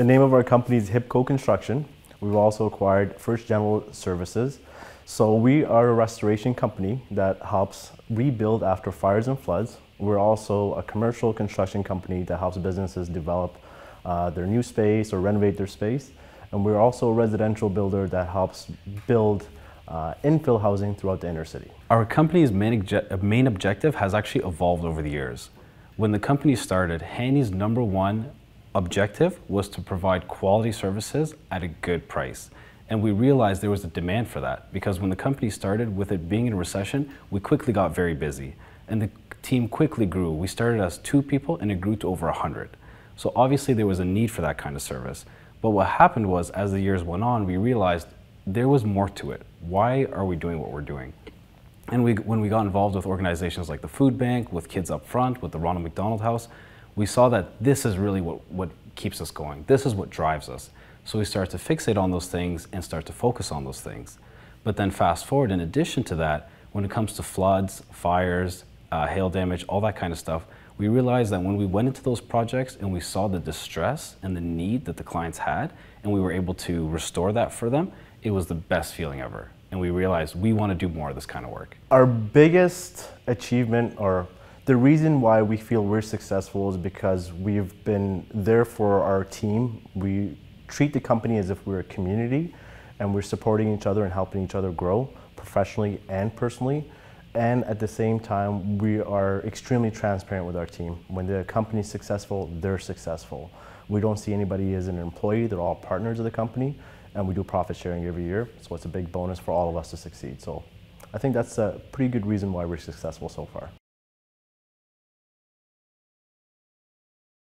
The name of our company is Hipco Construction. We've also acquired First General Services. So we are a restoration company that helps rebuild after fires and floods. We're also a commercial construction company that helps businesses develop uh, their new space or renovate their space. And we're also a residential builder that helps build uh, infill housing throughout the inner city. Our company's main, main objective has actually evolved over the years. When the company started, Haney's number one objective was to provide quality services at a good price. And we realized there was a demand for that because when the company started, with it being in recession, we quickly got very busy. And the team quickly grew. We started as two people and it grew to over 100. So obviously there was a need for that kind of service. But what happened was, as the years went on, we realized there was more to it. Why are we doing what we're doing? And we, when we got involved with organizations like the Food Bank, with Kids Up Front, with the Ronald McDonald House, we saw that this is really what, what keeps us going. This is what drives us. So we start to fixate on those things and start to focus on those things. But then fast forward, in addition to that, when it comes to floods, fires, uh, hail damage, all that kind of stuff, we realized that when we went into those projects and we saw the distress and the need that the clients had, and we were able to restore that for them, it was the best feeling ever. And we realized we want to do more of this kind of work. Our biggest achievement or the reason why we feel we're successful is because we've been there for our team. We treat the company as if we're a community and we're supporting each other and helping each other grow professionally and personally. And at the same time, we are extremely transparent with our team. When the company's successful, they're successful. We don't see anybody as an employee, they're all partners of the company, and we do profit sharing every year. So it's a big bonus for all of us to succeed. So I think that's a pretty good reason why we're successful so far.